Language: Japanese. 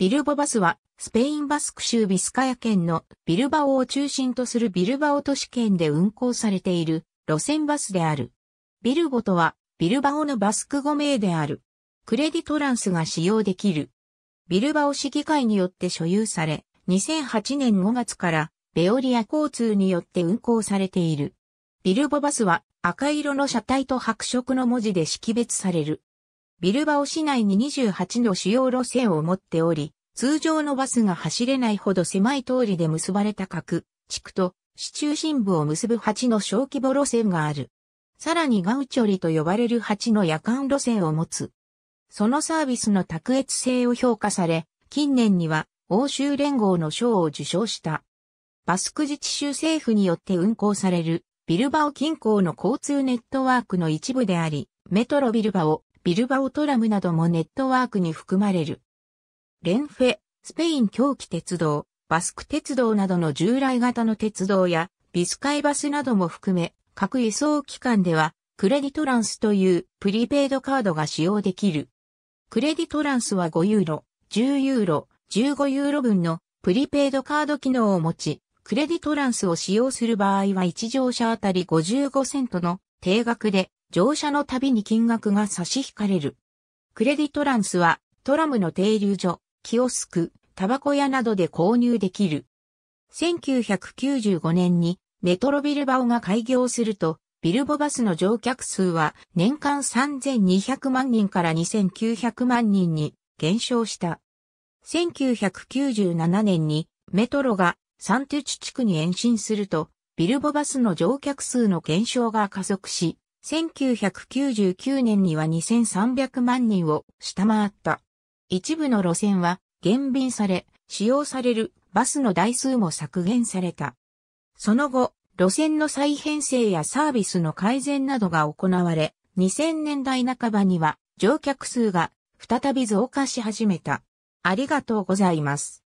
ビルボバスは、スペインバスク州ビスカヤ県のビルバオを中心とするビルバオ都市圏で運行されている路線バスである。ビルボとは、ビルバオのバスク語名である。クレディトランスが使用できる。ビルバオ市議会によって所有され、2008年5月からベオリア交通によって運行されている。ビルボバスは赤色の車体と白色の文字で識別される。ビルバオ市内に28の主要路線を持っており、通常のバスが走れないほど狭い通りで結ばれた各地区と市中心部を結ぶ8の小規模路線がある。さらにガウチョリと呼ばれる8の夜間路線を持つ。そのサービスの卓越性を評価され、近年には欧州連合の賞を受賞した。バスク自治州政府によって運行されるビルバオ近郊の交通ネットワークの一部であり、メトロビルバオ、ビルバオトラムなどもネットワークに含まれる。レンフェ、スペイン狂気鉄道、バスク鉄道などの従来型の鉄道や、ビスカイバスなども含め、各輸送機関では、クレディトランスというプリペイドカードが使用できる。クレディトランスは5ユーロ、10ユーロ、15ユーロ分のプリペイドカード機能を持ち、クレディトランスを使用する場合は1乗車あたり55セントの定額で乗車のたびに金額が差し引かれる。クレディトランスはトラムの停留所、キオスク、タバコ屋などで購入できる。1995年にメトロビルバオが開業すると、ビルボバスの乗客数は年間3200万人から2900万人に減少した。1997年にメトロがサンテュチ地区に延伸すると、ビルボバスの乗客数の減少が加速し、1999年には2300万人を下回った。一部の路線は減便され、使用されるバスの台数も削減された。その後、路線の再編成やサービスの改善などが行われ、2000年代半ばには乗客数が再び増加し始めた。ありがとうございます。